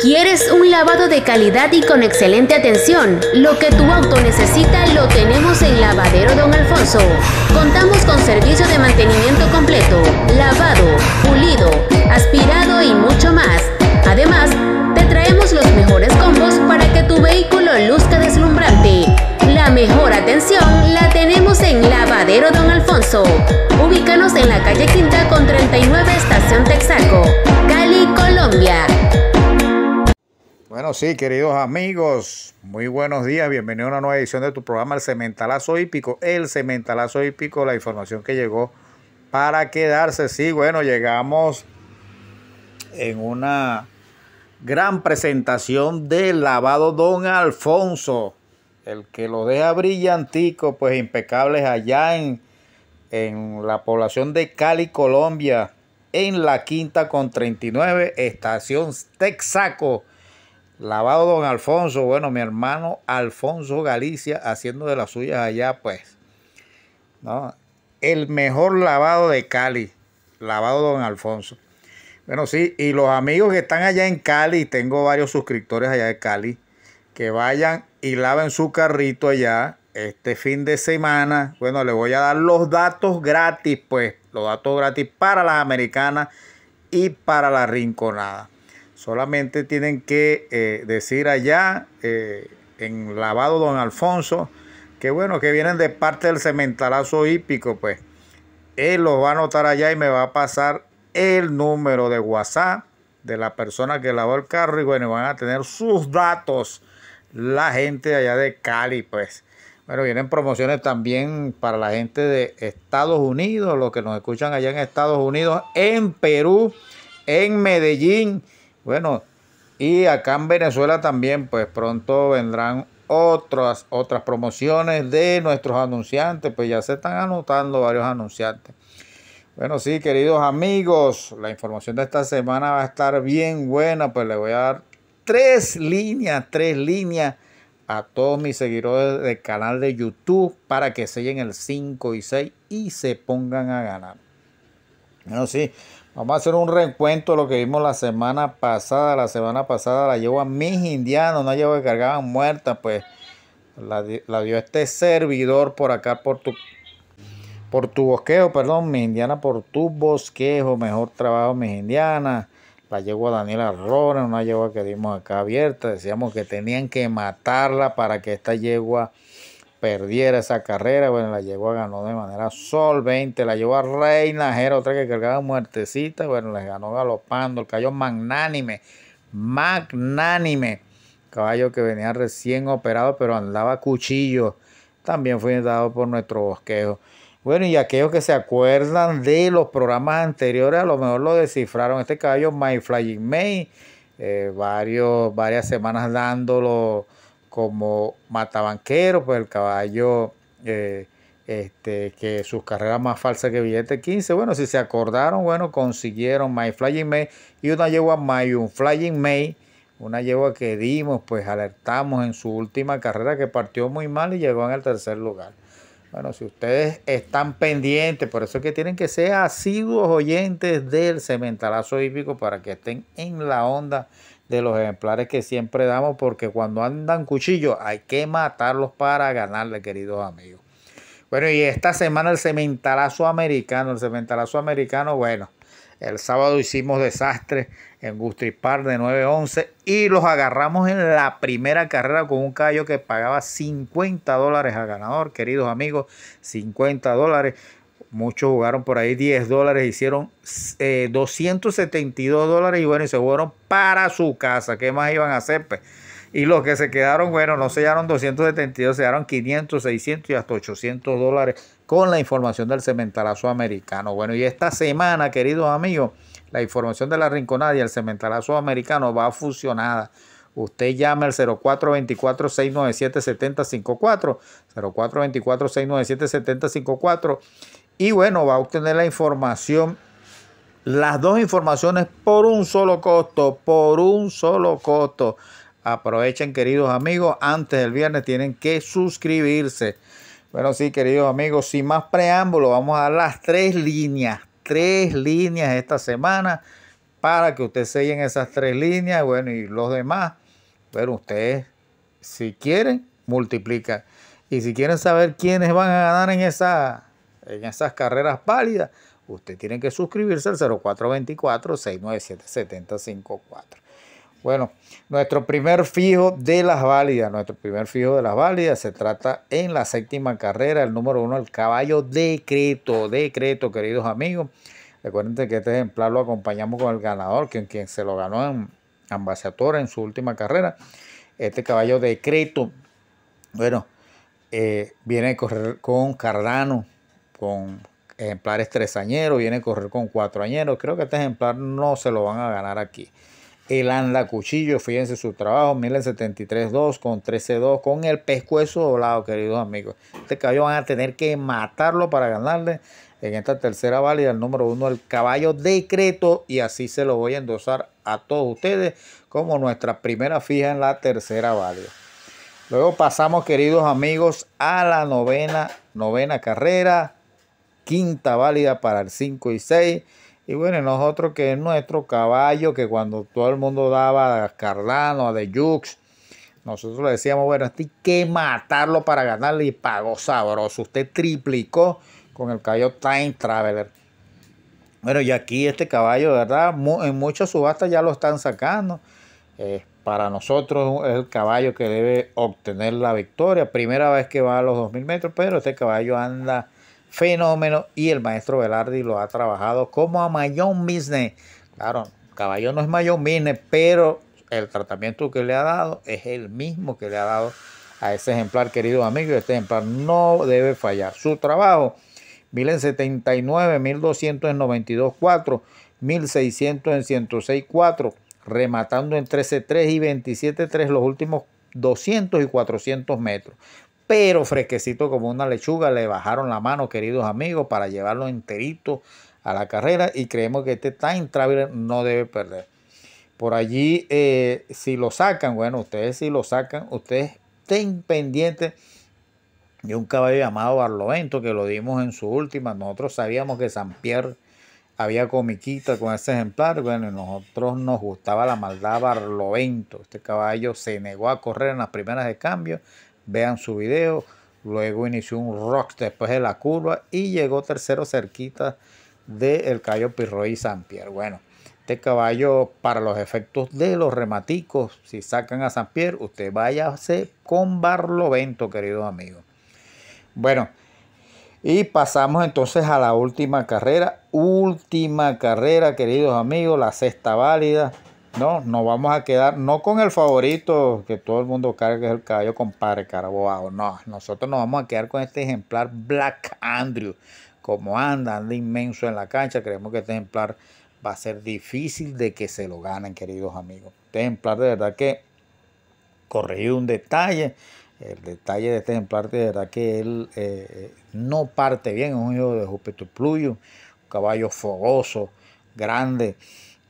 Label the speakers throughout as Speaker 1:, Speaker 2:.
Speaker 1: ¿Quieres un lavado de calidad y con excelente atención? Lo que tu auto necesita lo tenemos en Lavadero Don Alfonso. Contamos con servicio de mantenimiento completo, lavado, pulido, aspirado y mucho más. Además, te traemos los mejores combos para que tu vehículo luzca deslumbrante. La mejor atención la tenemos en Lavadero Don Alfonso. Ubícanos en la calle Quinta con 39 Estación Texaco, Cali, Colombia. Bueno, sí, queridos amigos, muy buenos días, bienvenidos a una nueva edición de tu programa El Cementalazo Hípico, El Cementalazo Hípico, la información que llegó para quedarse, sí, bueno, llegamos en una gran presentación del lavado Don Alfonso, el que lo deja brillantico, pues impecables allá en, en la población de Cali, Colombia, en la quinta con 39, estación Texaco Lavado don Alfonso, bueno, mi hermano Alfonso Galicia haciendo de las suyas allá, pues. El mejor lavado de Cali, lavado don Alfonso. Bueno, sí, y los amigos que están allá en Cali, tengo varios suscriptores allá de Cali, que vayan y laven su carrito allá este fin de semana. Bueno, les voy a dar los datos gratis, pues, los datos gratis para las americanas y para la rinconada. Solamente tienen que eh, decir allá eh, en Lavado Don Alfonso que bueno, que vienen de parte del cementalazo hípico, pues. Él los va a anotar allá y me va a pasar el número de WhatsApp de la persona que lavó el carro y bueno, van a tener sus datos la gente allá de Cali, pues. Bueno, vienen promociones también para la gente de Estados Unidos, los que nos escuchan allá en Estados Unidos, en Perú, en Medellín bueno, y acá en Venezuela también, pues pronto vendrán otras, otras promociones de nuestros anunciantes, pues ya se están anotando varios anunciantes. Bueno, sí, queridos amigos, la información de esta semana va a estar bien buena, pues le voy a dar tres líneas, tres líneas a todos mis seguidores del canal de YouTube para que sellen el 5 y 6 y se pongan a ganar. Bueno, sí, Vamos a hacer un recuento de lo que vimos la semana pasada. La semana pasada la llevo a mis indianos, una llevo que cargaban muerta, pues la, dio este servidor por acá, por tu, por tu bosquejo, perdón, mis indianas, por tu bosquejo. Mejor trabajo, mis indianas. La llevo a Daniela Roren, una yegua que dimos acá abierta. Decíamos que tenían que matarla para que esta yegua perdiera esa carrera. Bueno, la llevó a ganó de manera solvente, la llevó a era otra que cargaba muertecita. Bueno, les ganó galopando, el caballo magnánime, magnánime. Caballo que venía recién operado, pero andaba cuchillo. También fue dado por nuestro bosquejo. Bueno, y aquellos que se acuerdan de los programas anteriores, a lo mejor lo descifraron. Este caballo My Flying May, eh, varios, varias semanas dándolo como Matabanquero, pues el caballo eh, este, que sus carreras más falsas que billete 15. Bueno, si se acordaron, bueno, consiguieron My Flying May y una yegua May, un Flying May, una yegua que dimos, pues alertamos en su última carrera que partió muy mal y llegó en el tercer lugar. Bueno, si ustedes están pendientes, por eso es que tienen que ser asiduos oyentes del cementalazo hípico para que estén en la onda de los ejemplares que siempre damos, porque cuando andan cuchillos hay que matarlos para ganarle, queridos amigos. Bueno, y esta semana el cementalazo americano, el cementalazo americano, bueno, el sábado hicimos desastre en Gustripar de 9-11 y los agarramos en la primera carrera con un callo que pagaba 50 dólares a ganador, queridos amigos, 50 dólares. Muchos jugaron por ahí 10 dólares, hicieron 272 eh, dólares y bueno, y se fueron para su casa. ¿Qué más iban a hacer? Pues? Y los que se quedaron, bueno, no sellaron 272, sellaron 500, 600 y hasta 800 dólares con la información del cementalazo americano. Bueno, y esta semana, queridos amigos, la información de la rinconada y el cementalazo americano va fusionada. Usted llama al 0424-697-7054, 0424-697-7054 y bueno, va a obtener la información, las dos informaciones por un solo costo, por un solo costo. Aprovechen, queridos amigos, antes del viernes tienen que suscribirse. Bueno, sí, queridos amigos, sin más preámbulo, vamos a dar las tres líneas, tres líneas esta semana para que ustedes sellen esas tres líneas. Bueno, y los demás, bueno, ustedes, si quieren, multiplican. Y si quieren saber quiénes van a ganar en esa en esas carreras válidas, usted tiene que suscribirse al 0424-697-7054. Bueno, nuestro primer fijo de las válidas, nuestro primer fijo de las válidas se trata en la séptima carrera, el número uno, el caballo decreto, decreto, queridos amigos. Recuerden que este ejemplar lo acompañamos con el ganador, quien, quien se lo ganó en Ambasador en su última carrera. Este caballo decreto, bueno, eh, viene a correr con Cardano, con ejemplares tresañeros, viene a correr con cuatro añeros. Creo que este ejemplar no se lo van a ganar aquí. El Anla Cuchillo, fíjense su trabajo, 1073-2 con 13-2, con el pescuezo doblado, queridos amigos. Este caballo van a tener que matarlo para ganarle en esta tercera válida, el número uno, el caballo decreto, y así se lo voy a endosar a todos ustedes como nuestra primera fija en la tercera válida. Luego pasamos, queridos amigos, a la novena, novena carrera quinta válida para el 5 y 6. Y bueno, nosotros que es nuestro caballo, que cuando todo el mundo daba a Carlano, a De Jux, nosotros le decíamos, bueno, este que matarlo para ganarle y pagó sabroso. Usted triplicó con el caballo Time Traveler. Bueno, y aquí este caballo, verdad, en muchas subastas ya lo están sacando. Eh, para nosotros es el caballo que debe obtener la victoria. Primera vez que va a los 2000 metros, pero este caballo anda fenómeno y el maestro Velardi lo ha trabajado como a Mayon Business. Claro, Caballo no es Mayon Business, pero el tratamiento que le ha dado es el mismo que le ha dado a ese ejemplar, querido amigo. Este ejemplar no debe fallar. Su trabajo, 1079, 1292, 4, 1600 en 106.4, 4, rematando en 13.3 3 y 27.3 los últimos 200 y 400 metros pero fresquecito como una lechuga. Le bajaron la mano, queridos amigos, para llevarlo enterito a la carrera y creemos que este time traveler no debe perder. Por allí, eh, si lo sacan, bueno, ustedes si lo sacan, ustedes estén pendientes de un caballo llamado Barlovento, que lo dimos en su última. Nosotros sabíamos que San Pierre había comiquita con ese ejemplar. Bueno, nosotros nos gustaba la maldad Barlovento. Este caballo se negó a correr en las primeras de cambio vean su video. Luego inició un rock después de la curva y llegó tercero cerquita del el Cayo Pirroy San Pierre. Bueno, este caballo para los efectos de los rematicos, si sacan a San Pierre, usted váyase con Barlovento, queridos amigos. Bueno, y pasamos entonces a la última carrera, última carrera, queridos amigos, la sexta válida. No, nos vamos a quedar no con el favorito que todo el mundo carga, que es el caballo compadre Carabobado. No, nosotros nos vamos a quedar con este ejemplar Black Andrew. Como anda, anda inmenso en la cancha. Creemos que este ejemplar va a ser difícil de que se lo ganen, queridos amigos. Este ejemplar de verdad que corregí un detalle. El detalle de este ejemplar de verdad que él eh, no parte bien. Es un hijo de Júpiter Pluyo, un caballo fogoso, grande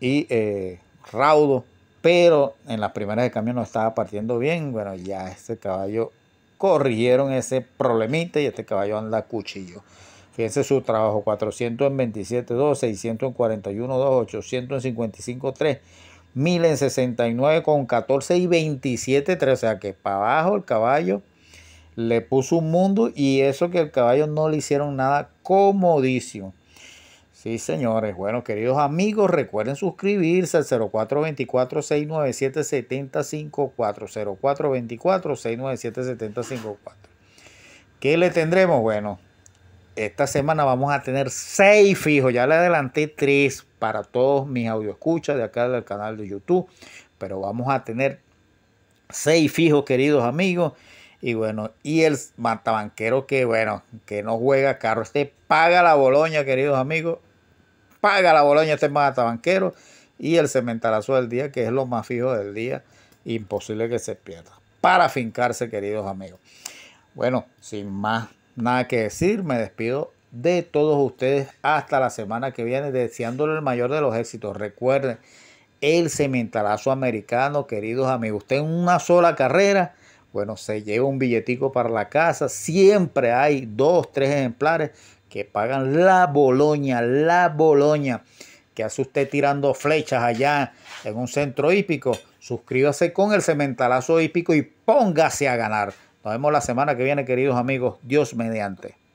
Speaker 1: y... Eh, raudo, pero en las primeras de cambio no estaba partiendo bien. Bueno, ya este caballo corrigieron ese problemita y este caballo anda cuchillo. Fíjense su trabajo, 400 en 27, 2, 600 en 41, 2, 800 en 3, 1000 en 69 con 14 y 27, 3. O sea que para abajo el caballo le puso un mundo y eso que el caballo no le hicieron nada comodísimo. Sí, señores. Bueno, queridos amigos, recuerden suscribirse al 0424-697-7054. 0424-697-7054. ¿Qué le tendremos? Bueno, esta semana vamos a tener seis fijos. Ya le adelanté tres para todos mis escuchas de acá del canal de YouTube. Pero vamos a tener seis fijos, queridos amigos. Y bueno, y el matabanquero que, bueno, que no juega carro. Este paga la boloña, queridos amigos paga la Boloña este banquero y el cementarazo del día, que es lo más fijo del día, imposible que se pierda. Para fincarse, queridos amigos. Bueno, sin más nada que decir, me despido de todos ustedes hasta la semana que viene, deseándole el mayor de los éxitos. Recuerden, el cementalazo americano, queridos amigos, usted en una sola carrera, bueno, se lleva un billetico para la casa, siempre hay dos, tres ejemplares que pagan la Boloña, la Boloña. Que hace usted tirando flechas allá en un centro hípico. Suscríbase con el cementalazo hípico y póngase a ganar. Nos vemos la semana que viene, queridos amigos. Dios mediante.